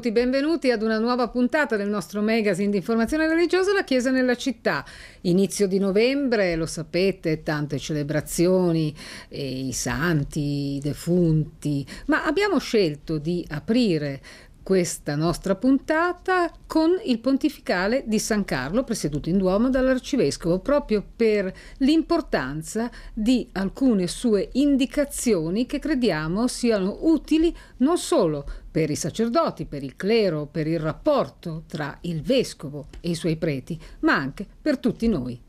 benvenuti, benvenuti ad una nuova puntata del nostro magazine di informazione religiosa La Chiesa nella città. Inizio di novembre, lo sapete, tante celebrazioni, eh, i santi, i defunti, ma abbiamo scelto di aprire questa nostra puntata con il pontificale di San Carlo, presieduto in Duomo dall'arcivescovo, proprio per l'importanza di alcune sue indicazioni che crediamo siano utili non solo per i sacerdoti, per il clero, per il rapporto tra il vescovo e i suoi preti, ma anche per tutti noi.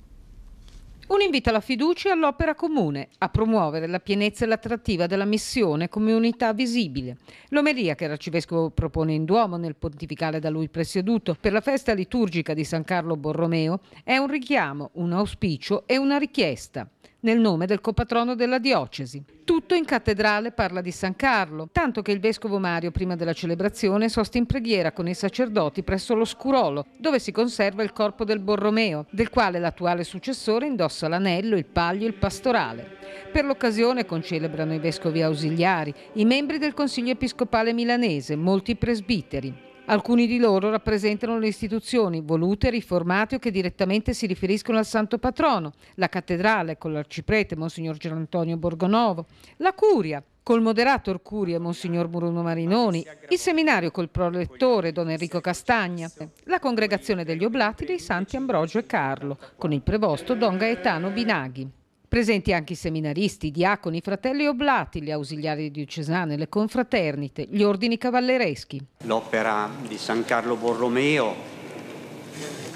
Un invito alla fiducia e all'opera comune, a promuovere la pienezza e l'attrattiva della missione come unità visibile. L'omeria che l'arcivescovo propone in Duomo nel pontificale da lui presieduto per la festa liturgica di San Carlo Borromeo è un richiamo, un auspicio e una richiesta nel nome del copatrono della diocesi. Tutto in cattedrale parla di San Carlo, tanto che il vescovo Mario, prima della celebrazione, sosta in preghiera con i sacerdoti presso lo Scurolo, dove si conserva il corpo del Borromeo, del quale l'attuale successore indossa l'anello, il paglio e il pastorale. Per l'occasione concelebrano i vescovi ausiliari, i membri del Consiglio Episcopale Milanese, molti presbiteri. Alcuni di loro rappresentano le istituzioni volute, riformate o che direttamente si riferiscono al santo patrono, la cattedrale con l'arciprete Monsignor Gianantonio Borgonovo, la curia col moderator curia Monsignor Bruno Marinoni, il seminario col prolettore Don Enrico Castagna, la congregazione degli Oblati dei Santi Ambrogio e Carlo, con il prevosto Don Gaetano Binaghi. Presenti anche i seminaristi, i diaconi, i fratelli oblati, gli ausiliari diocesani, le confraternite, gli ordini cavallereschi. L'opera di San Carlo Borromeo,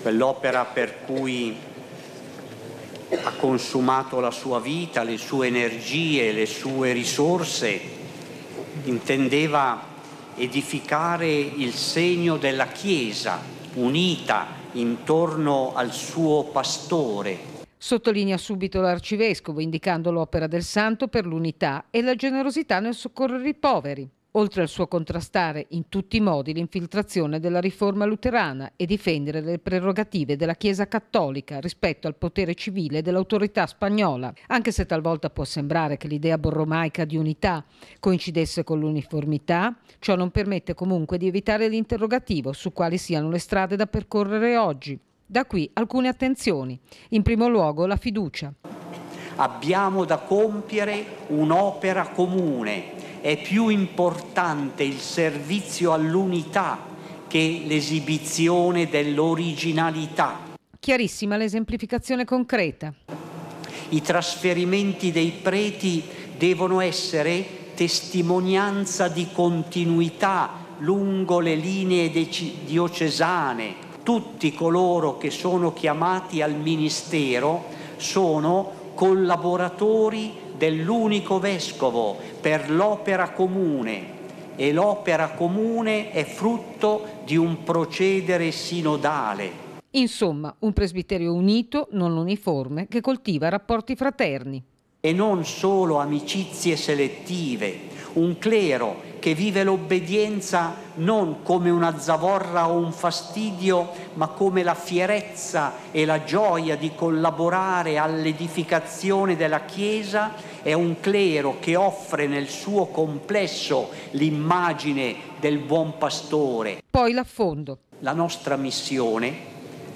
quell'opera per cui ha consumato la sua vita, le sue energie, le sue risorse, intendeva edificare il segno della Chiesa unita intorno al suo pastore, Sottolinea subito l'arcivescovo indicando l'opera del santo per l'unità e la generosità nel soccorrere i poveri, oltre al suo contrastare in tutti i modi l'infiltrazione della riforma luterana e difendere le prerogative della Chiesa cattolica rispetto al potere civile dell'autorità spagnola, anche se talvolta può sembrare che l'idea borromaica di unità coincidesse con l'uniformità, ciò non permette comunque di evitare l'interrogativo su quali siano le strade da percorrere oggi da qui alcune attenzioni. In primo luogo la fiducia. Abbiamo da compiere un'opera comune. È più importante il servizio all'unità che l'esibizione dell'originalità. Chiarissima l'esemplificazione concreta. I trasferimenti dei preti devono essere testimonianza di continuità lungo le linee diocesane, tutti coloro che sono chiamati al ministero sono collaboratori dell'unico vescovo per l'opera comune e l'opera comune è frutto di un procedere sinodale. Insomma, un presbiterio unito, non uniforme, che coltiva rapporti fraterni. E non solo amicizie selettive, un clero che vive l'obbedienza non come una zavorra o un fastidio, ma come la fierezza e la gioia di collaborare all'edificazione della Chiesa, è un clero che offre nel suo complesso l'immagine del buon pastore. Poi l'affondo. La nostra missione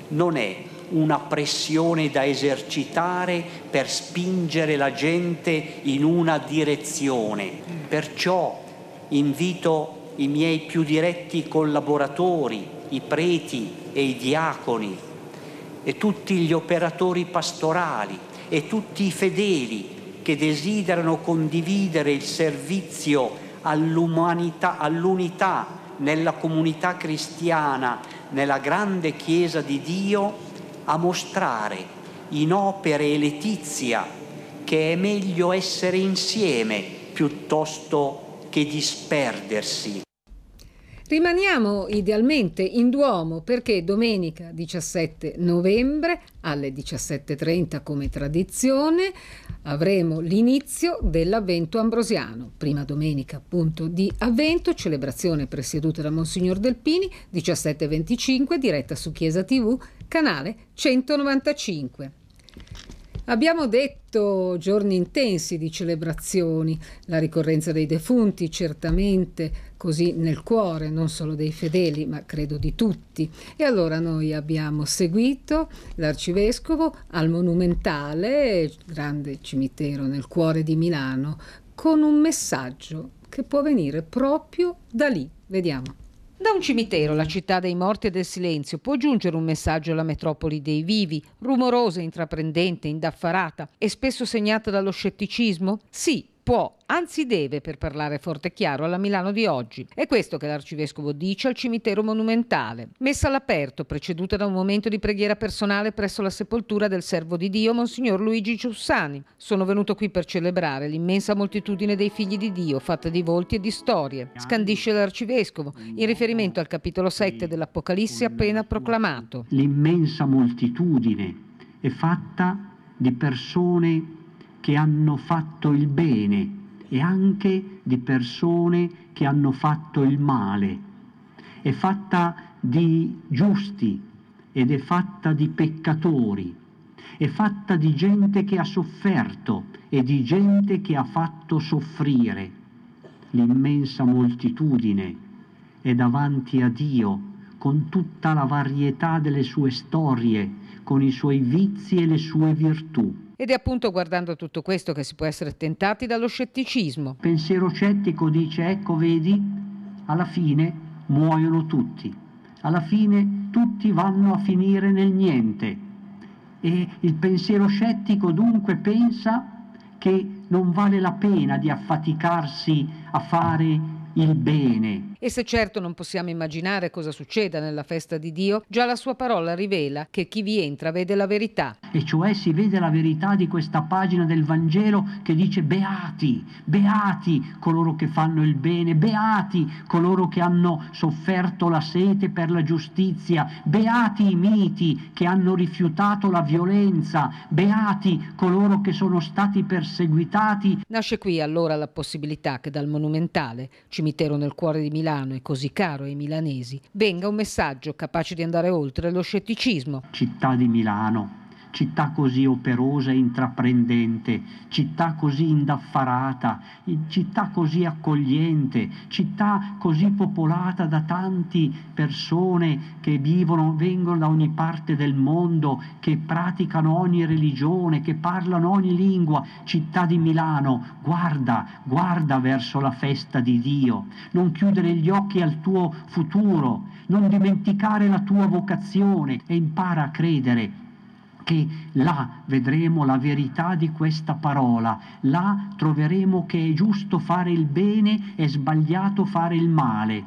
non è una pressione da esercitare per spingere la gente in una direzione. Perciò invito i miei più diretti collaboratori, i preti e i diaconi e tutti gli operatori pastorali e tutti i fedeli che desiderano condividere il servizio all'unità nella comunità cristiana, nella grande Chiesa di Dio, a mostrare in opere e letizia che è meglio essere insieme piuttosto che che disperdersi. Rimaniamo idealmente in Duomo perché domenica 17 novembre alle 17.30 come tradizione avremo l'inizio dell'Avvento Ambrosiano, prima domenica appunto di Avvento, celebrazione presieduta da Monsignor Delpini, 17.25 diretta su Chiesa TV, canale 195. Abbiamo detto giorni intensi di celebrazioni, la ricorrenza dei defunti certamente, così nel cuore non solo dei fedeli ma credo di tutti. E allora noi abbiamo seguito l'arcivescovo al Monumentale, grande cimitero nel cuore di Milano, con un messaggio che può venire proprio da lì. Vediamo. Da un cimitero, la città dei morti e del silenzio, può giungere un messaggio alla metropoli dei vivi, rumorosa, intraprendente, indaffarata e spesso segnata dallo scetticismo? Sì, può, anzi deve, per parlare forte e chiaro, alla Milano di oggi. È questo che l'arcivescovo dice al cimitero monumentale. Messa all'aperto, preceduta da un momento di preghiera personale presso la sepoltura del servo di Dio, Monsignor Luigi Giussani. Sono venuto qui per celebrare l'immensa moltitudine dei figli di Dio, fatta di volti e di storie, scandisce l'arcivescovo, in riferimento al capitolo 7 dell'Apocalisse appena proclamato. L'immensa moltitudine è fatta di persone che hanno fatto il bene e anche di persone che hanno fatto il male. È fatta di giusti ed è fatta di peccatori, è fatta di gente che ha sofferto e di gente che ha fatto soffrire. L'immensa moltitudine è davanti a Dio con tutta la varietà delle sue storie, con i suoi vizi e le sue virtù. Ed è appunto guardando tutto questo che si può essere tentati dallo scetticismo. Pensiero scettico dice ecco vedi, alla fine muoiono tutti, alla fine tutti vanno a finire nel niente. E il pensiero scettico dunque pensa che non vale la pena di affaticarsi a fare il bene. E se certo non possiamo immaginare cosa succeda nella festa di Dio, già la sua parola rivela che chi vi entra vede la verità. E cioè si vede la verità di questa pagina del Vangelo che dice beati, beati coloro che fanno il bene, beati coloro che hanno sofferto la sete per la giustizia, beati i miti che hanno rifiutato la violenza, beati coloro che sono stati perseguitati. Nasce qui allora la possibilità che dal monumentale cimitero cimitero nel cuore di Milano è così caro ai milanesi, venga un messaggio capace di andare oltre lo scetticismo. Città di Milano, città così operosa e intraprendente, città così indaffarata, città così accogliente, città così popolata da tante persone che vivono, vengono da ogni parte del mondo, che praticano ogni religione, che parlano ogni lingua, città di Milano, guarda, guarda verso la festa di Dio, non chiudere gli occhi al tuo futuro, non dimenticare la tua vocazione e impara a credere perché là vedremo la verità di questa parola, là troveremo che è giusto fare il bene e sbagliato fare il male.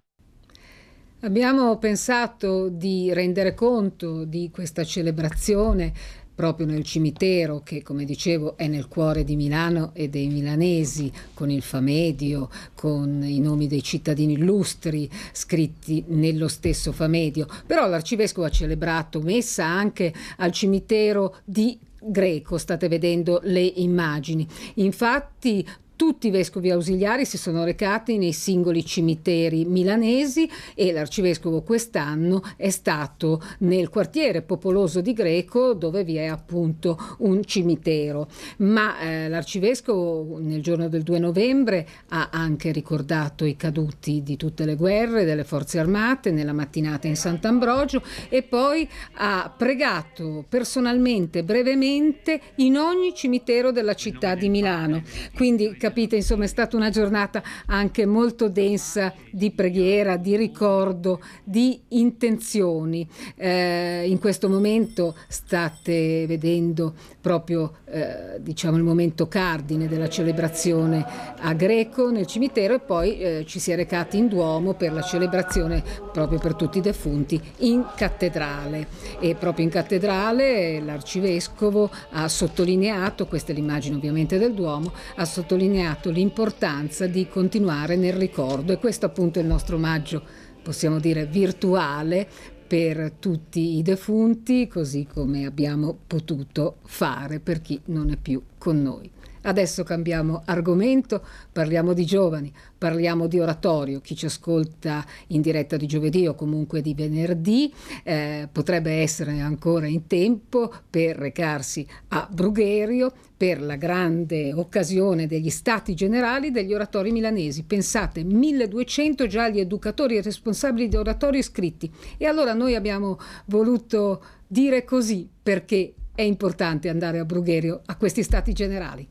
Abbiamo pensato di rendere conto di questa celebrazione proprio nel cimitero che come dicevo è nel cuore di Milano e dei milanesi, con il famedio, con i nomi dei cittadini illustri scritti nello stesso famedio. Però l'arcivescovo ha celebrato messa anche al cimitero di Greco, state vedendo le immagini. Infatti tutti i vescovi ausiliari si sono recati nei singoli cimiteri milanesi e l'arcivescovo quest'anno è stato nel quartiere popoloso di Greco dove vi è appunto un cimitero. Ma eh, l'arcivescovo nel giorno del 2 novembre ha anche ricordato i caduti di tutte le guerre, delle forze armate, nella mattinata in Sant'Ambrogio e poi ha pregato personalmente, brevemente, in ogni cimitero della città di Milano. Quindi capite capite, insomma è stata una giornata anche molto densa di preghiera, di ricordo, di intenzioni. Eh, in questo momento state vedendo proprio eh, diciamo il momento cardine della celebrazione a Greco nel cimitero e poi eh, ci si è recati in Duomo per la celebrazione proprio per tutti i defunti in cattedrale e proprio in cattedrale l'arcivescovo ha sottolineato, questa è l'immagine ovviamente del Duomo, ha sottolineato sottolineato l'importanza di continuare nel ricordo e questo appunto è il nostro omaggio, possiamo dire, virtuale per tutti i defunti, così come abbiamo potuto fare per chi non è più con noi. Adesso cambiamo argomento, parliamo di giovani, parliamo di oratorio. Chi ci ascolta in diretta di giovedì o comunque di venerdì eh, potrebbe essere ancora in tempo per recarsi a Brugherio per la grande occasione degli stati generali degli oratori milanesi. Pensate, 1200 già gli educatori e responsabili di oratori iscritti. E allora noi abbiamo voluto dire così perché è importante andare a Brugherio a questi stati generali.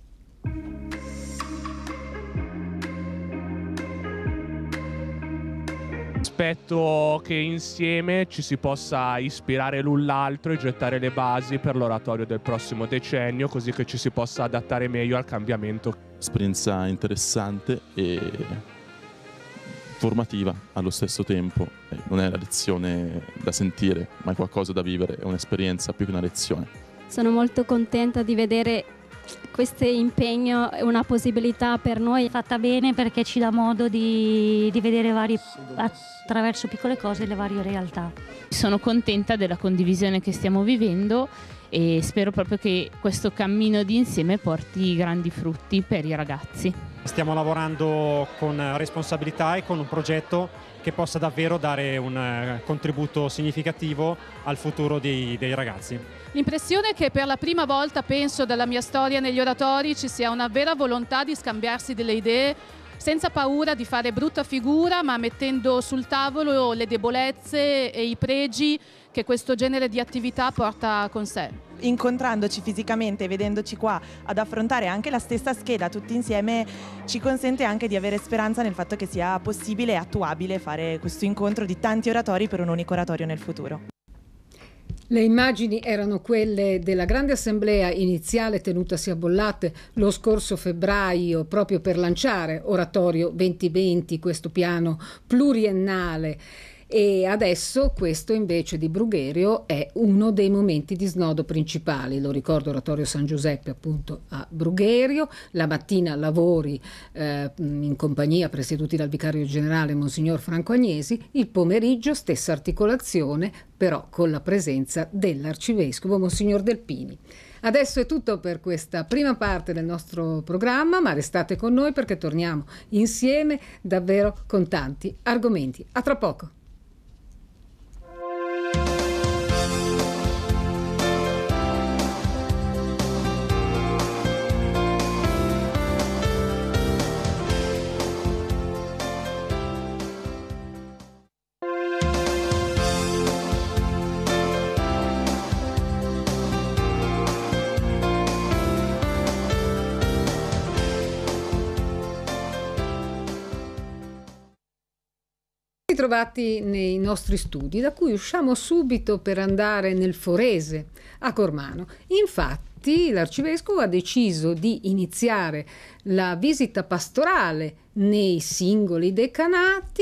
Aspetto che insieme ci si possa ispirare l'un l'altro e gettare le basi per l'oratorio del prossimo decennio, così che ci si possa adattare meglio al cambiamento. Esperienza interessante e formativa allo stesso tempo. Eh, non è una lezione da sentire, ma è qualcosa da vivere, è un'esperienza più che una lezione. Sono molto contenta di vedere questo impegno è una possibilità per noi. Fatta bene perché ci dà modo di, di vedere vari, attraverso piccole cose le varie realtà. Sono contenta della condivisione che stiamo vivendo e spero proprio che questo cammino di insieme porti grandi frutti per i ragazzi. Stiamo lavorando con responsabilità e con un progetto che possa davvero dare un eh, contributo significativo al futuro dei, dei ragazzi. L'impressione è che per la prima volta, penso, della mia storia negli oratori ci sia una vera volontà di scambiarsi delle idee senza paura di fare brutta figura, ma mettendo sul tavolo le debolezze e i pregi che questo genere di attività porta con sé incontrandoci fisicamente e vedendoci qua ad affrontare anche la stessa scheda tutti insieme ci consente anche di avere speranza nel fatto che sia possibile e attuabile fare questo incontro di tanti oratori per un unico oratorio nel futuro. Le immagini erano quelle della grande assemblea iniziale tenutasi a Bollate lo scorso febbraio proprio per lanciare Oratorio 2020, questo piano pluriennale e adesso questo invece di Brugherio è uno dei momenti di snodo principali, lo ricordo oratorio San Giuseppe appunto a Brugherio, la mattina lavori eh, in compagnia presieduti dal vicario generale Monsignor Franco Agnesi, il pomeriggio stessa articolazione però con la presenza dell'arcivescovo Monsignor Delpini. Adesso è tutto per questa prima parte del nostro programma, ma restate con noi perché torniamo insieme davvero con tanti argomenti. A tra poco. ritrovati nei nostri studi, da cui usciamo subito per andare nel Forese, a Cormano. Infatti l'arcivescovo ha deciso di iniziare la visita pastorale nei singoli decanati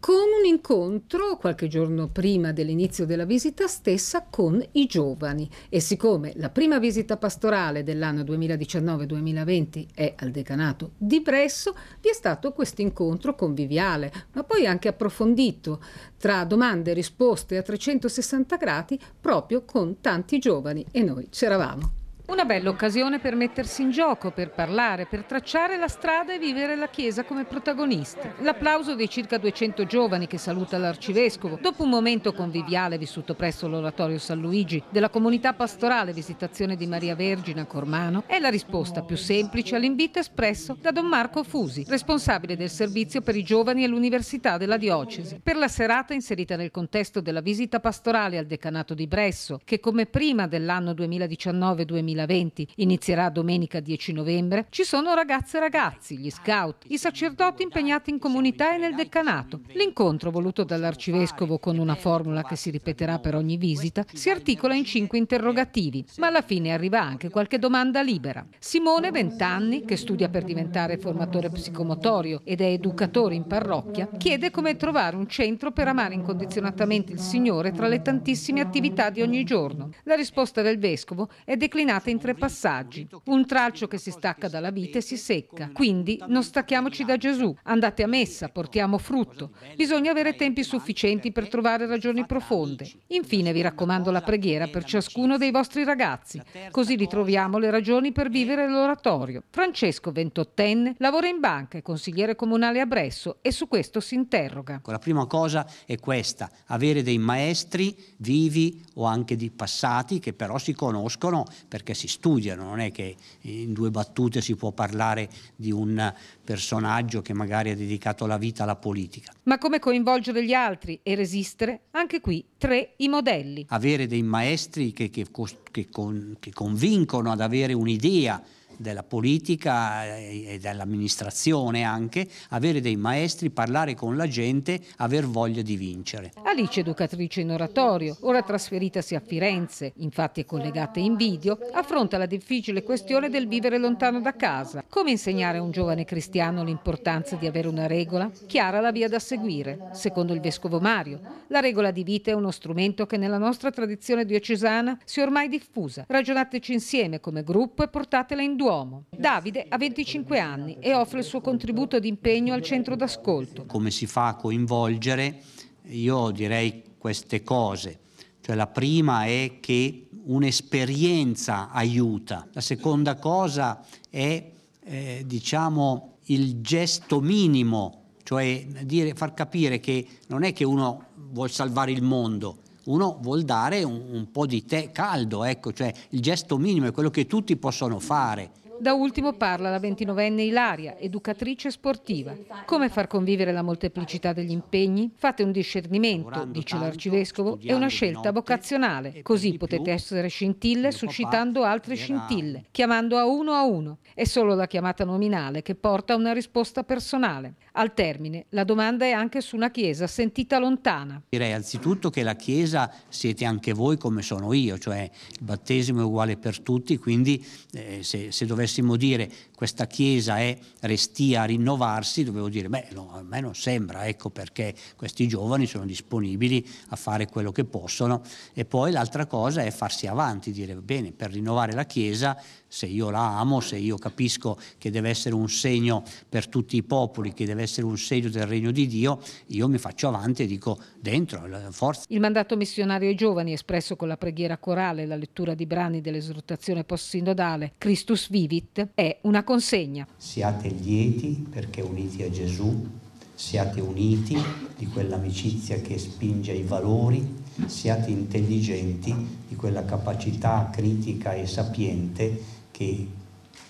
con un incontro qualche giorno prima dell'inizio della visita stessa con i giovani e siccome la prima visita pastorale dell'anno 2019-2020 è al decanato di Bresso, vi è stato questo incontro conviviale, ma poi anche approfondito tra domande e risposte a 360 gradi proprio con tanti giovani e noi c'eravamo. Una bella occasione per mettersi in gioco, per parlare, per tracciare la strada e vivere la Chiesa come protagonista. L'applauso dei circa 200 giovani che saluta l'Arcivescovo, dopo un momento conviviale vissuto presso l'Oratorio San Luigi, della comunità pastorale Visitazione di Maria Vergine a Cormano, è la risposta più semplice all'invito espresso da Don Marco Fusi, responsabile del servizio per i giovani all'Università della Diocesi, per la serata inserita nel contesto della visita pastorale al decanato di Bresso, che come prima dell'anno 2019-2020 2020, inizierà domenica 10 novembre, ci sono ragazze e ragazzi, gli scout, i sacerdoti impegnati in comunità e nel decanato. L'incontro voluto dall'arcivescovo con una formula che si ripeterà per ogni visita si articola in cinque interrogativi, ma alla fine arriva anche qualche domanda libera. Simone, 20 anni, che studia per diventare formatore psicomotorio ed è educatore in parrocchia, chiede come trovare un centro per amare incondizionatamente il Signore tra le tantissime attività di ogni giorno. La risposta del vescovo è declinata in tre passaggi. Un tralcio che si stacca dalla vita e si secca. Quindi non stacchiamoci da Gesù. Andate a messa, portiamo frutto. Bisogna avere tempi sufficienti per trovare ragioni profonde. Infine vi raccomando la preghiera per ciascuno dei vostri ragazzi, così ritroviamo le ragioni per vivere l'oratorio. Francesco, 28enne, lavora in banca, e consigliere comunale a Bresso e su questo si interroga. Ecco, la prima cosa è questa, avere dei maestri vivi o anche di passati che però si conoscono perché che si studiano, non è che in due battute si può parlare di un personaggio che magari ha dedicato la vita alla politica. Ma come coinvolgere gli altri e resistere? Anche qui tre i modelli. Avere dei maestri che, che, che, con, che convincono ad avere un'idea della politica e dell'amministrazione anche, avere dei maestri, parlare con la gente, aver voglia di vincere. Alice educatrice in oratorio, ora trasferitasi a Firenze, infatti è collegata in video, affronta la difficile questione del vivere lontano da casa. Come insegnare a un giovane cristiano l'importanza di avere una regola? Chiara la via da seguire. Secondo il vescovo Mario, la regola di vita è uno strumento che nella nostra tradizione diocesana si è ormai diffusa. Ragionateci insieme come gruppo e portatela in duolo uomo. Davide ha 25 anni e offre il suo contributo di impegno al centro d'ascolto. Come si fa a coinvolgere? Io direi queste cose. Cioè la prima è che un'esperienza aiuta. La seconda cosa è eh, diciamo il gesto minimo, cioè dire, far capire che non è che uno vuole salvare il mondo, uno vuol dare un, un po' di tè caldo, ecco, cioè il gesto minimo è quello che tutti possono fare. Da ultimo parla la 29enne Ilaria, educatrice sportiva. Come far convivere la molteplicità degli impegni? Fate un discernimento, dice l'arcivescovo, è una scelta vocazionale. Così potete essere scintille suscitando altre scintille, chiamando a uno a uno. È solo la chiamata nominale che porta a una risposta personale. Al termine, la domanda è anche su una Chiesa sentita lontana. Direi anzitutto che la Chiesa siete anche voi come sono io, cioè il battesimo è uguale per tutti, quindi eh, se, se dovesse dovessimo dire questa Chiesa è restia a rinnovarsi, dovevo dire, beh, no, a me non sembra, ecco perché questi giovani sono disponibili a fare quello che possono. E poi l'altra cosa è farsi avanti, dire, bene, per rinnovare la Chiesa, se io la amo, se io capisco che deve essere un segno per tutti i popoli, che deve essere un segno del regno di Dio, io mi faccio avanti e dico, dentro, forza. Il mandato missionario ai giovani, espresso con la preghiera corale la lettura di brani dell'esortazione post-sinodale, Christus Vivi, It è una consegna. Siate lieti perché uniti a Gesù, siate uniti di quell'amicizia che spinge ai valori, siate intelligenti di quella capacità critica e sapiente che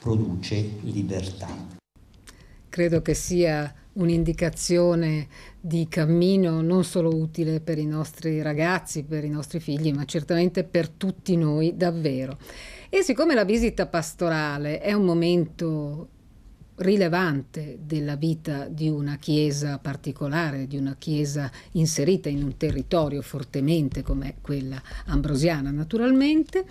produce libertà. Credo che sia un'indicazione di cammino non solo utile per i nostri ragazzi, per i nostri figli, ma certamente per tutti noi davvero. E siccome la visita pastorale è un momento rilevante della vita di una chiesa particolare, di una chiesa inserita in un territorio fortemente come quella ambrosiana naturalmente,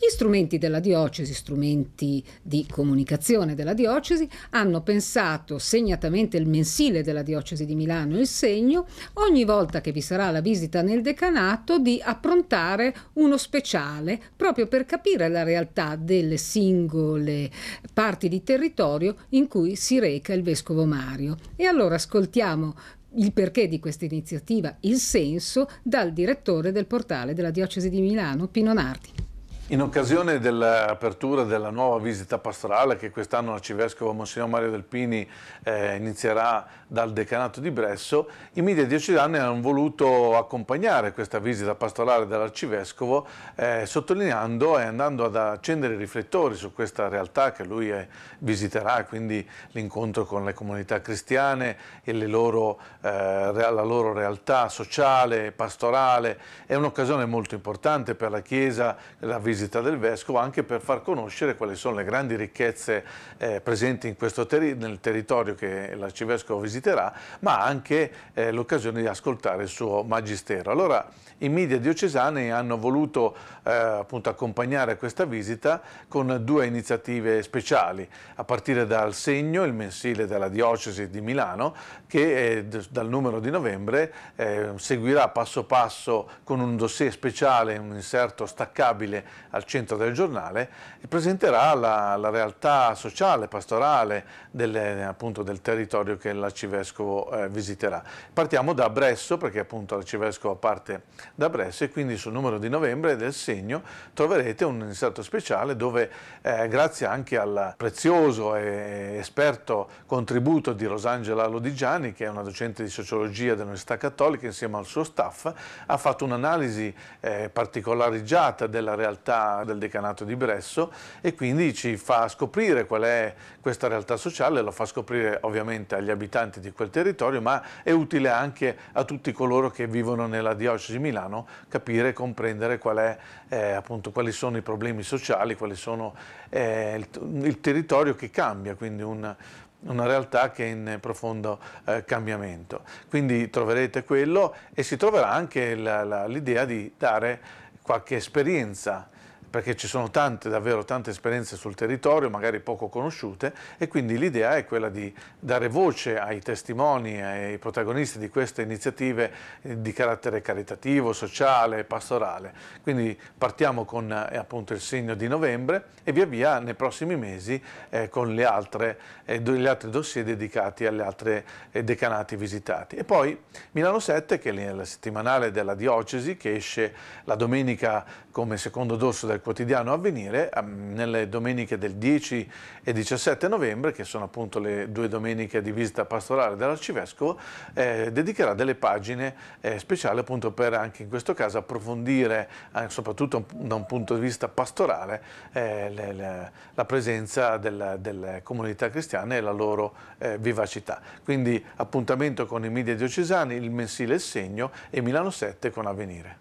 gli strumenti della diocesi, strumenti di comunicazione della diocesi, hanno pensato segnatamente il mensile della diocesi di Milano, il segno, ogni volta che vi sarà la visita nel decanato di approntare uno speciale proprio per capire la realtà delle singole parti di territorio in cui si reca il vescovo Mario. E allora ascoltiamo il perché di questa iniziativa, il senso, dal direttore del portale della Diocesi di Milano, Pino Nardi. In occasione dell'apertura della nuova visita pastorale che quest'anno l'Arcivescovo Monsignor Mario Delpini eh, inizierà dal decanato di Bresso, i media diocesani hanno voluto accompagnare questa visita pastorale dell'Arcivescovo eh, sottolineando e andando ad accendere i riflettori su questa realtà che lui è, eh, visiterà, quindi l'incontro con le comunità cristiane e loro, eh, la loro realtà sociale, pastorale. È un'occasione molto importante per la Chiesa, la visita visita del Vescovo anche per far conoscere quali sono le grandi ricchezze eh, presenti teri nel territorio che l'Arcivescovo visiterà, ma anche eh, l'occasione di ascoltare il suo Magistero. Allora, i media diocesani hanno voluto eh, appunto, accompagnare questa visita con due iniziative speciali, a partire dal Segno, il mensile della diocesi di Milano, che eh, dal numero di novembre eh, seguirà passo passo con un dossier speciale, un inserto staccabile al centro del giornale e presenterà la, la realtà sociale, pastorale delle, appunto, del territorio che l'arcivescovo eh, visiterà. Partiamo da Bresso perché appunto l'arcivescovo parte da Brescia e quindi sul numero di novembre del segno troverete un inserto speciale dove eh, grazie anche al prezioso e esperto contributo di Rosangela Lodigiani che è una docente di sociologia dell'Università Cattolica insieme al suo staff ha fatto un'analisi eh, particolarizzata della realtà del decanato di Bresso e quindi ci fa scoprire qual è questa realtà sociale, lo fa scoprire ovviamente agli abitanti di quel territorio ma è utile anche a tutti coloro che vivono nella diocesi Milano Milano, capire e comprendere qual è, eh, appunto, quali sono i problemi sociali, quali sono eh, il, il, territorio che cambia, quindi un, una realtà che è in profondo eh, cambiamento. Quindi troverete quello e si troverà anche l'idea di dare qualche esperienza perché ci sono tante, davvero tante esperienze sul territorio, magari poco conosciute, e quindi l'idea è quella di dare voce ai testimoni, ai protagonisti di queste iniziative eh, di carattere caritativo, sociale, pastorale. Quindi partiamo con eh, appunto il segno di novembre e via via nei prossimi mesi eh, con le altre, eh, gli altri dossier dedicati alle altre eh, decanati visitati. E poi Milano 7, che è la settimanale della diocesi, che esce la domenica come secondo dorso del del quotidiano Avvenire ehm, nelle domeniche del 10 e 17 novembre, che sono appunto le due domeniche di visita pastorale dell'Arcivescovo, eh, dedicherà delle pagine eh, speciali appunto per anche in questo caso approfondire, eh, soprattutto da un punto di vista pastorale, eh, le, le, la presenza del, delle comunità cristiane e la loro eh, vivacità. Quindi appuntamento con i media diocesani, il mensile Il Segno e Milano 7 con Avvenire.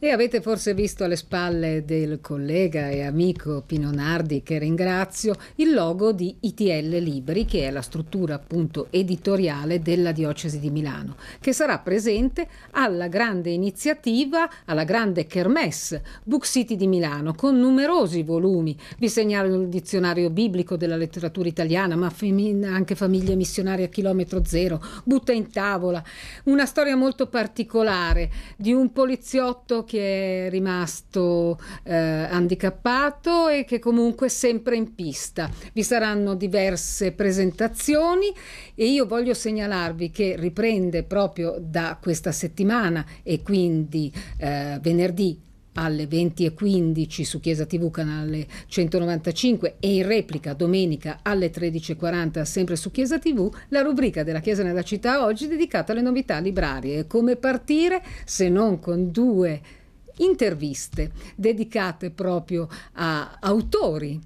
E avete forse visto alle spalle del collega e amico Pino Nardi, che ringrazio, il logo di ITL Libri, che è la struttura appunto editoriale della Diocesi di Milano, che sarà presente alla grande iniziativa, alla grande Kermesse Book City di Milano, con numerosi volumi. Vi segnalo il dizionario biblico della letteratura italiana, ma anche Famiglie missionarie a chilometro zero, Butta in tavola, una storia molto particolare di un poliziotto che è rimasto eh, handicappato e che comunque è sempre in pista. Vi saranno diverse presentazioni e io voglio segnalarvi che riprende proprio da questa settimana e quindi eh, venerdì alle 20.15 su Chiesa TV canale 195 e in replica domenica alle 13.40 sempre su Chiesa TV la rubrica della Chiesa nella città oggi dedicata alle novità librarie e come partire se non con due interviste dedicate proprio a autori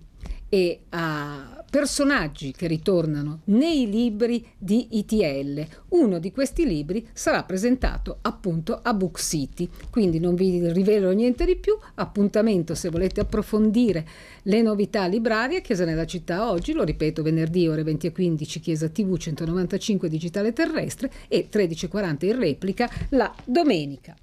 e a personaggi che ritornano nei libri di ITL. Uno di questi libri sarà presentato appunto a Book City, quindi non vi rivelo niente di più, appuntamento se volete approfondire le novità librarie, Chiesa nella città oggi, lo ripeto venerdì ore 20 e 15, Chiesa TV 195 Digitale Terrestre e 13.40 in replica la domenica.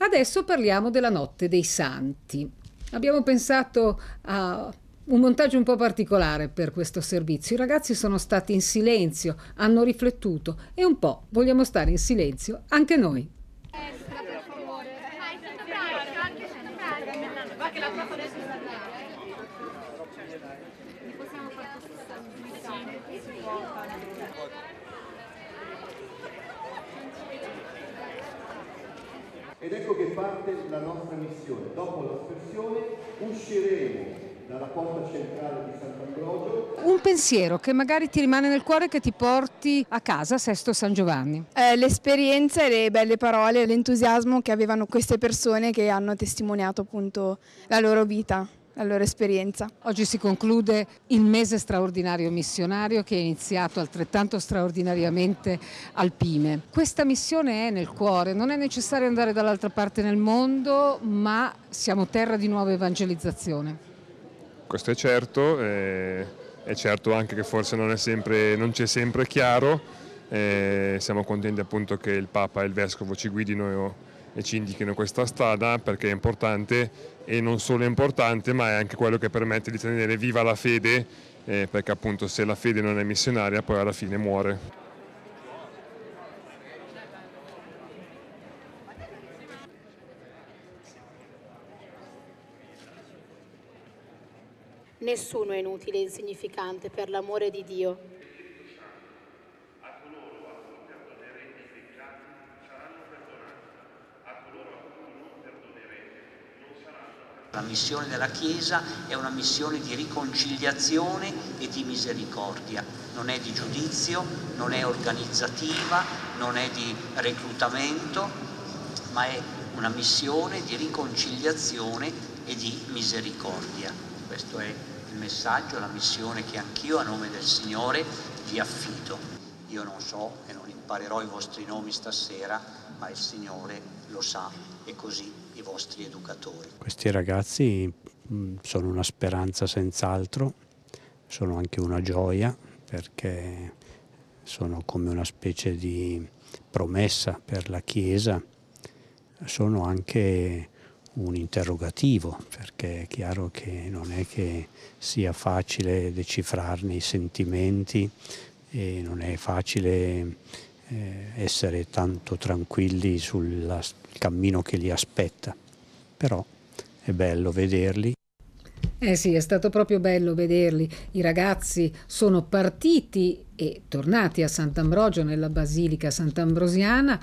Adesso parliamo della notte dei santi. Abbiamo pensato a un montaggio un po' particolare per questo servizio. I ragazzi sono stati in silenzio, hanno riflettuto e un po' vogliamo stare in silenzio anche noi. Ed ecco che parte la nostra missione. Dopo l'aspersione usciremo dalla porta centrale di Sant'Ambrogio. Un pensiero che magari ti rimane nel cuore e che ti porti a casa Sesto San Giovanni. Eh, l'esperienza e le belle parole, l'entusiasmo che avevano queste persone che hanno testimoniato appunto la loro vita la loro esperienza. Oggi si conclude il mese straordinario missionario che è iniziato altrettanto straordinariamente al Pime. Questa missione è nel cuore, non è necessario andare dall'altra parte nel mondo, ma siamo terra di nuova evangelizzazione. Questo è certo, eh, è, certo anche che forse non, ci è sempre chiaro, eh, siamo contenti appunto che il Papa e il Vescovo ci guidino e ci indichino questa strada perché è importante e non solo è importante, ma è anche quello che permette di tenere viva la fede, eh, perché appunto se la fede non è missionaria poi alla fine muore. Nessuno è inutile e insignificante per l'amore di Dio missione della Chiesa è una missione di riconciliazione e di misericordia, non è di giudizio, non è organizzativa, non è di reclutamento, ma è una missione di riconciliazione e di misericordia. Questo è il messaggio, la missione che anch'io a nome del Signore vi affido. Io non so e non imparerò i vostri nomi stasera, ma il Signore lo sa e così i vostri educatori. Questi ragazzi mm, sono una speranza senz'altro, sono anche una gioia perché sono come una specie di promessa per la Chiesa, sono anche un interrogativo, perché è chiaro che non è che sia facile decifrarne i sentimenti e non è facile eh, essere tanto tranquilli sul cammino che li aspetta, però è bello vederli. Eh sì, è stato proprio bello vederli. I ragazzi sono partiti e tornati a Sant'Ambrogio nella Basilica Sant'Ambrosiana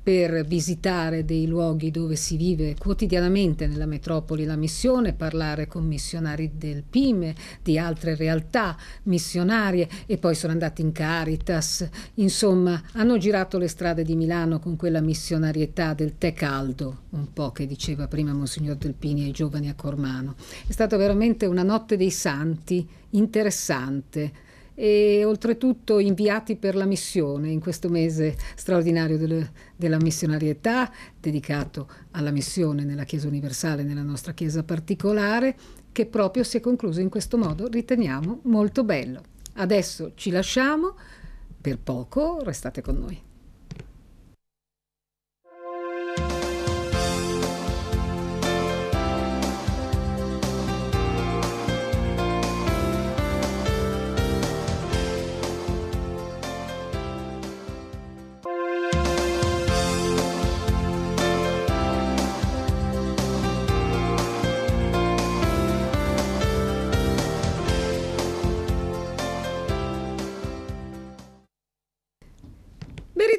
per visitare dei luoghi dove si vive quotidianamente nella metropoli la missione, parlare con missionari del Pime, di altre realtà missionarie e poi sono andati in Caritas, insomma hanno girato le strade di Milano con quella missionarietà del tè caldo, un po' che diceva prima Monsignor Delpini ai giovani a Cormano. È stata veramente una notte dei santi interessante e oltretutto inviati per la missione in questo mese straordinario delle, della missionarietà dedicato alla missione nella Chiesa Universale, nella nostra Chiesa particolare, che proprio si è concluso in questo modo, riteniamo molto bello. Adesso ci lasciamo, per poco restate con noi.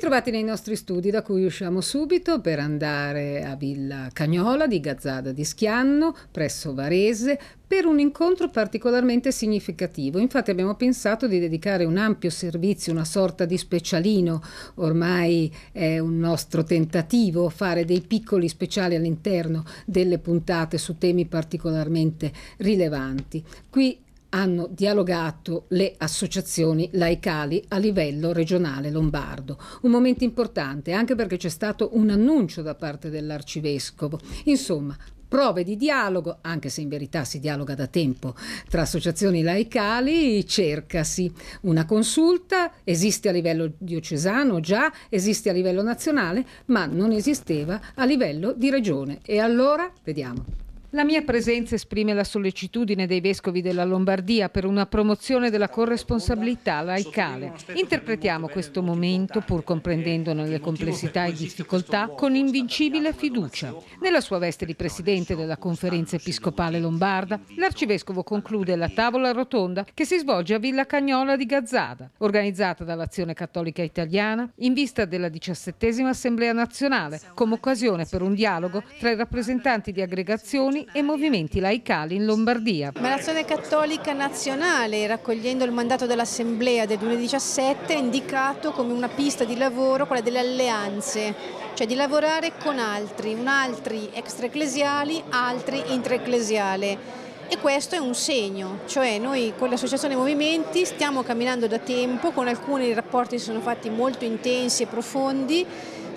Bentrovati nei nostri studi da cui usciamo subito per andare a Villa Cagnola di Gazzada di Schianno, presso Varese, per un incontro particolarmente significativo. Infatti abbiamo pensato di dedicare un ampio servizio, una sorta di specialino, ormai è un nostro tentativo fare dei piccoli speciali all'interno delle puntate su temi particolarmente rilevanti. Qui hanno dialogato le associazioni laicali a livello regionale lombardo. Un momento importante anche perché c'è stato un annuncio da parte dell'arcivescovo. Insomma, prove di dialogo, anche se in verità si dialoga da tempo tra associazioni laicali, cercasi una consulta, esiste a livello diocesano già, esiste a livello nazionale, ma non esisteva a livello di regione. E allora vediamo. La mia presenza esprime la sollecitudine dei vescovi della Lombardia per una promozione della corresponsabilità laicale. Interpretiamo questo momento, pur comprendendone le complessità e difficoltà, con invincibile fiducia. Nella sua veste di presidente della conferenza episcopale lombarda, l'arcivescovo conclude la tavola rotonda che si svolge a Villa Cagnola di Gazzada, organizzata dall'Azione Cattolica Italiana in vista della diciassettesima Assemblea Nazionale, come occasione per un dialogo tra i rappresentanti di aggregazioni sociali e movimenti laicali in Lombardia. Ma l'Azione Cattolica Nazionale, raccogliendo il mandato dell'Assemblea del 2017, ha indicato come una pista di lavoro quella delle alleanze, cioè di lavorare con altri, un altri extraecclesiali, altri intraecclesiali e questo è un segno, cioè noi con l'associazione Movimenti stiamo camminando da tempo, con alcuni i rapporti sono fatti molto intensi e profondi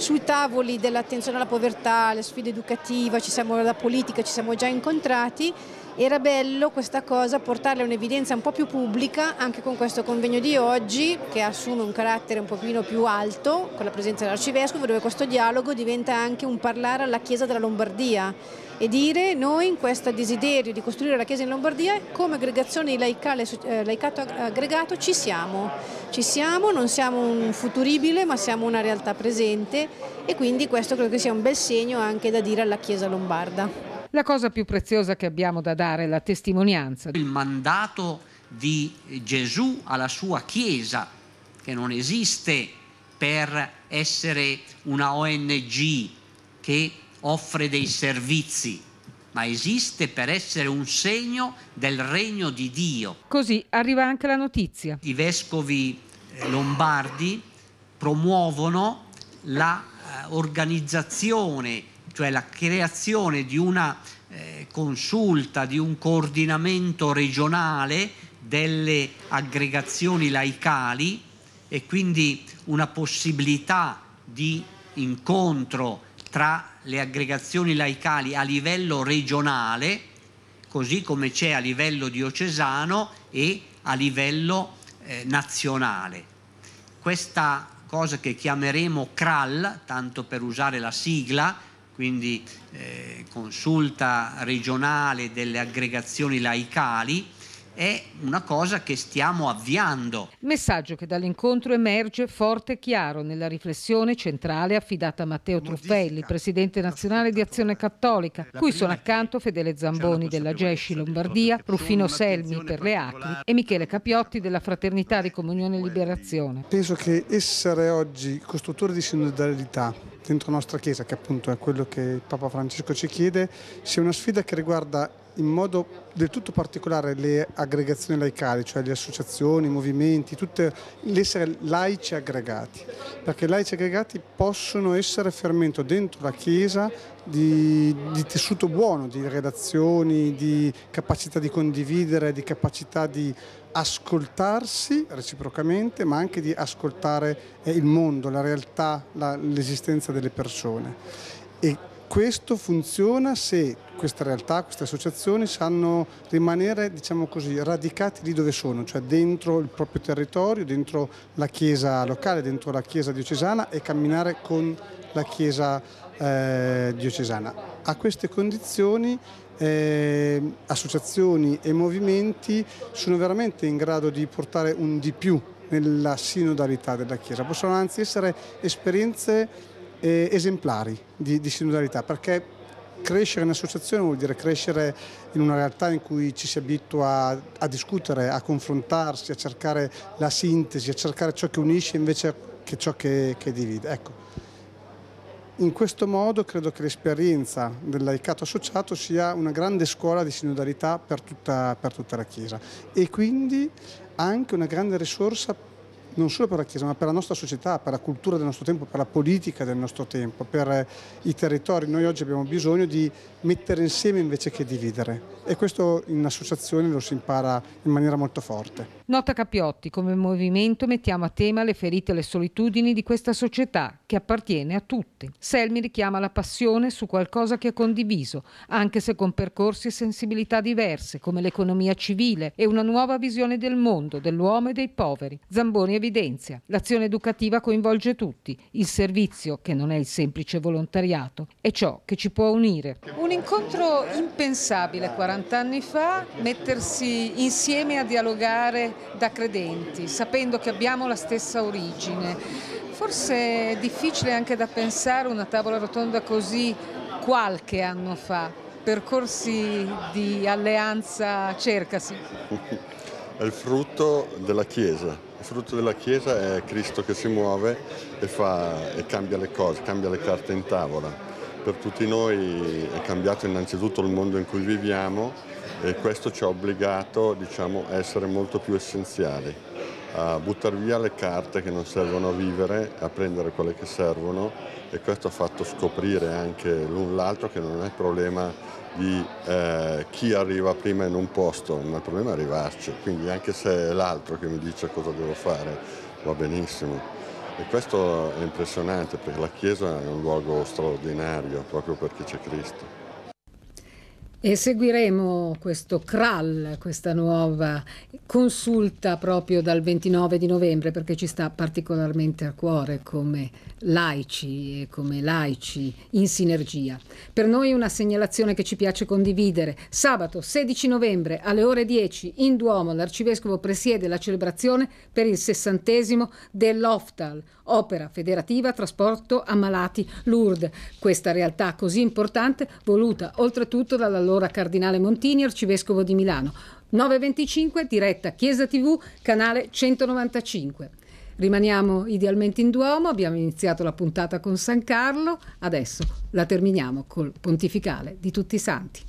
sui tavoli dell'attenzione alla povertà, alle sfide educative, ci siamo la politica, ci siamo già incontrati. Era bello questa cosa, portarla a un'evidenza un po' più pubblica anche con questo convegno di oggi che assume un carattere un pochino più alto con la presenza dell'arcivescovo dove questo dialogo diventa anche un parlare alla Chiesa della Lombardia e dire noi in questo desiderio di costruire la Chiesa in Lombardia come aggregazione di laicale, eh, laicato aggregato ci siamo, ci siamo, non siamo un futuribile ma siamo una realtà presente e quindi questo credo che sia un bel segno anche da dire alla Chiesa lombarda. La cosa più preziosa che abbiamo da dare è la testimonianza. Il mandato di Gesù alla sua Chiesa, che non esiste per essere una ONG che offre dei servizi, ma esiste per essere un segno del regno di Dio. Così arriva anche la notizia. I vescovi eh, lombardi promuovono l'organizzazione, eh, cioè la creazione di una eh, consulta, di un coordinamento regionale delle aggregazioni laicali e quindi una possibilità di incontro tra le aggregazioni laicali a livello regionale, così come c'è a livello diocesano e a livello eh, nazionale. Questa cosa che chiameremo CRAL, tanto per usare la sigla, quindi eh, consulta regionale delle aggregazioni laicali, è una cosa che stiamo avviando. Messaggio che dall'incontro emerge forte e chiaro nella riflessione centrale affidata a Matteo Truffelli, presidente nazionale di Azione Cattolica, cui sono accanto Fedele Zamboni della Gesci Lombardia, Ruffino Selmi per le Acri e Michele Capiotti della Fraternità di Comunione e Liberazione. Penso che essere oggi costruttore di sinodalità dentro la nostra Chiesa, che appunto è quello che Papa Francesco ci chiede, sia una sfida che riguarda in modo del tutto particolare le aggregazioni laicali, cioè le associazioni, i movimenti, tutte, l'essere laici aggregati, perché laici aggregati possono essere fermento dentro la Chiesa di, di tessuto buono, di relazioni, di capacità di condividere, di capacità di ascoltarsi reciprocamente, ma anche di ascoltare eh, il mondo, la realtà, la, l'esistenza delle persone. E questo funziona se queste realtà, queste associazioni sanno rimanere, diciamo così, radicati lì dove sono, cioè dentro il proprio territorio, dentro la chiesa locale, dentro la chiesa diocesana e camminare con la chiesa eh, diocesana. A queste condizioni eh, associazioni e movimenti sono veramente in grado di portare un di più nella sinodalità della Chiesa. Possono anzi essere esperienze eh, esemplari di, di sinodalità, perché crescere in associazione vuol dire crescere in una realtà in cui ci si abitua a, a discutere, a confrontarsi, a cercare la sintesi, a cercare ciò che unisce invece che ciò che, che divide. Ecco. In questo modo credo che l'esperienza del laicato associato sia una grande scuola di sinodalità per tutta, per tutta la Chiesa e quindi anche una grande risorsa non solo per la Chiesa, ma per la nostra società, per la cultura del nostro tempo, per la politica del nostro tempo, per eh, i territori. Noi oggi abbiamo bisogno di mettere insieme invece che dividere e questo in associazione lo si impara in maniera molto forte. Nota Capiotti, come movimento mettiamo a tema le ferite e le solitudini di questa società che appartiene a tutti. Selmi richiama la passione su qualcosa che è condiviso, anche se con percorsi e sensibilità diverse, come l'economia civile e una nuova visione del mondo, dell'uomo e dei poveri. Zamboni evidenzia, l'azione educativa coinvolge tutti, il servizio, che non è il semplice volontariato, è ciò che ci può unire. Un incontro impensabile 40 anni fa, mettersi insieme a dialogare da credenti, sapendo che abbiamo la stessa origine. Forse è difficile difficile anche da pensare una tavola rotonda così qualche anno fa. Percorsi di alleanza cercasi. È il frutto della Chiesa. Il frutto della Chiesa è Cristo che si muove e, fa, e cambia le cose, cambia le carte in tavola. Per tutti noi è cambiato innanzitutto il mondo in cui viviamo e questo ci ha obbligato diciamo, a essere molto più essenziali a buttare via le carte che non servono a vivere, a prendere quelle che servono e questo ha fatto scoprire anche l'un l'altro che non è il problema di eh, chi arriva prima in un posto, ma il problema è arrivarci, quindi anche se è l'altro che mi dice cosa devo fare va benissimo. E questo è impressionante perché la Chiesa è un luogo straordinario proprio perché c'è Cristo. E seguiremo questo CRAL, questa nuova consulta proprio dal 29 di novembre perché ci sta particolarmente a cuore come laici e come laici in sinergia. Per noi una segnalazione che ci piace condividere. Sabato 16 novembre alle ore 10 in Duomo l'arcivescovo presiede la celebrazione per il sessantesimo dell'OFTAL, opera federativa trasporto ammalati Lourdes. Questa realtà così importante voluta oltretutto dalla loro allora Cardinale Montini, arcivescovo di Milano. 9.25, diretta Chiesa TV, canale 195. Rimaniamo idealmente in Duomo, abbiamo iniziato la puntata con San Carlo, adesso la terminiamo col pontificale di tutti i santi.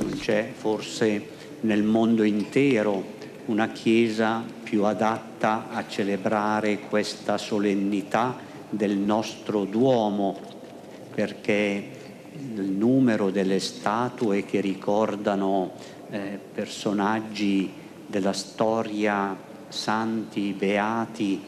Non C'è forse nel mondo intero una chiesa più adatta a celebrare questa solennità del nostro Duomo, perché il numero delle statue che ricordano eh, personaggi della storia, santi, beati,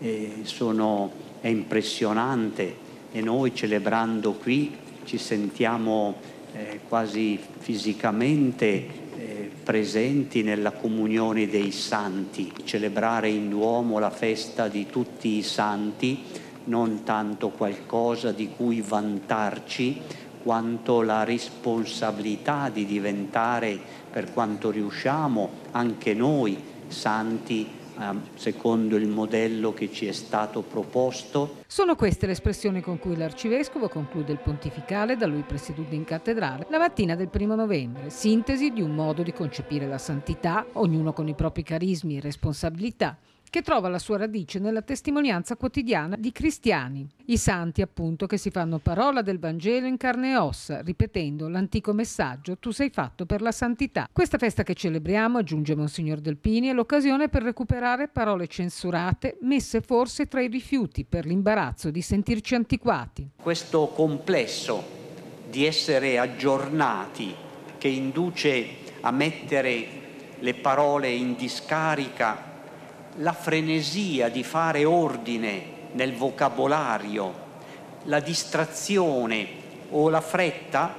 eh, sono, è impressionante e noi celebrando qui ci sentiamo eh, quasi fisicamente eh, presenti nella comunione dei santi, celebrare in Duomo la festa di tutti i santi non tanto qualcosa di cui vantarci, quanto la responsabilità di diventare, per quanto riusciamo, anche noi santi ehm, secondo il modello che ci è stato proposto. Sono queste le espressioni con cui l'arcivescovo conclude il pontificale da lui presieduto in cattedrale la mattina del primo novembre, sintesi di un modo di concepire la santità, ognuno con i propri carismi e responsabilità, che trova la sua radice nella testimonianza quotidiana di cristiani, i santi appunto che si fanno parola del Vangelo in carne e ossa, ripetendo l'antico messaggio tu sei fatto per la santità. Questa festa che celebriamo, aggiunge Monsignor Delpini, è l'occasione per recuperare parole censurate, messe forse tra i rifiuti per l'imbarazzo di sentirci antiquati. Questo complesso di essere aggiornati che induce a mettere le parole in discarica la frenesia di fare ordine nel vocabolario, la distrazione o la fretta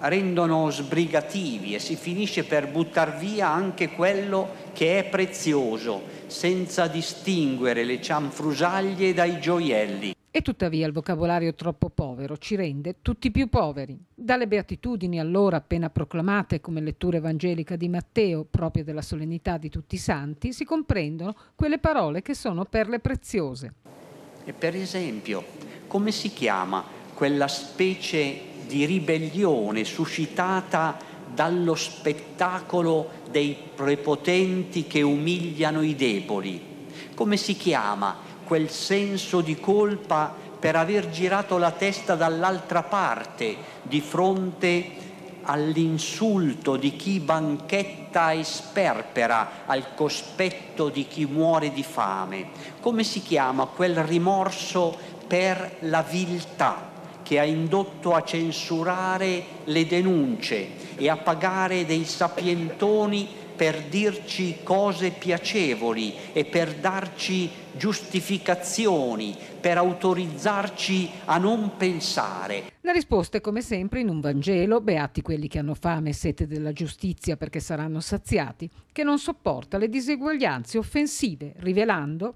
rendono sbrigativi e si finisce per buttare via anche quello che è prezioso, senza distinguere le cianfrusaglie dai gioielli. E tuttavia il vocabolario troppo povero ci rende tutti più poveri. Dalle beatitudini allora appena proclamate come lettura evangelica di Matteo, proprio della solennità di tutti i santi, si comprendono quelle parole che sono perle preziose. E per esempio, come si chiama quella specie di ribellione suscitata dallo spettacolo dei prepotenti che umiliano i deboli? Come si chiama quel senso di colpa per aver girato la testa dall'altra parte di fronte all'insulto di chi banchetta e sperpera al cospetto di chi muore di fame. Come si chiama quel rimorso per la viltà che ha indotto a censurare le denunce e a pagare dei sapientoni per dirci cose piacevoli e per darci giustificazioni, per autorizzarci a non pensare. La risposta è come sempre in un Vangelo, beati quelli che hanno fame e sete della giustizia perché saranno saziati, che non sopporta le diseguaglianze offensive, rivelando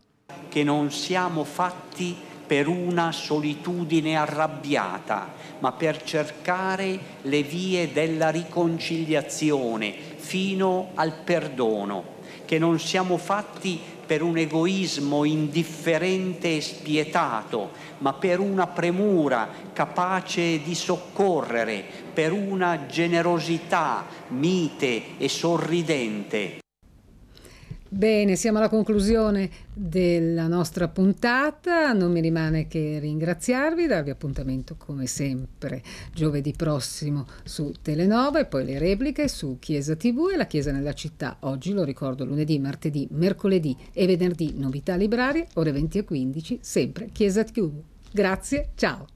che non siamo fatti per una solitudine arrabbiata, ma per cercare le vie della riconciliazione, fino al perdono, che non siamo fatti per un egoismo indifferente e spietato, ma per una premura capace di soccorrere, per una generosità mite e sorridente Bene, siamo alla conclusione della nostra puntata, non mi rimane che ringraziarvi, darvi appuntamento come sempre giovedì prossimo su Telenova e poi le repliche su Chiesa TV e la Chiesa nella città. Oggi lo ricordo lunedì, martedì, mercoledì e venerdì novità librarie, ore 20 e 15, sempre Chiesa TV. Grazie, ciao!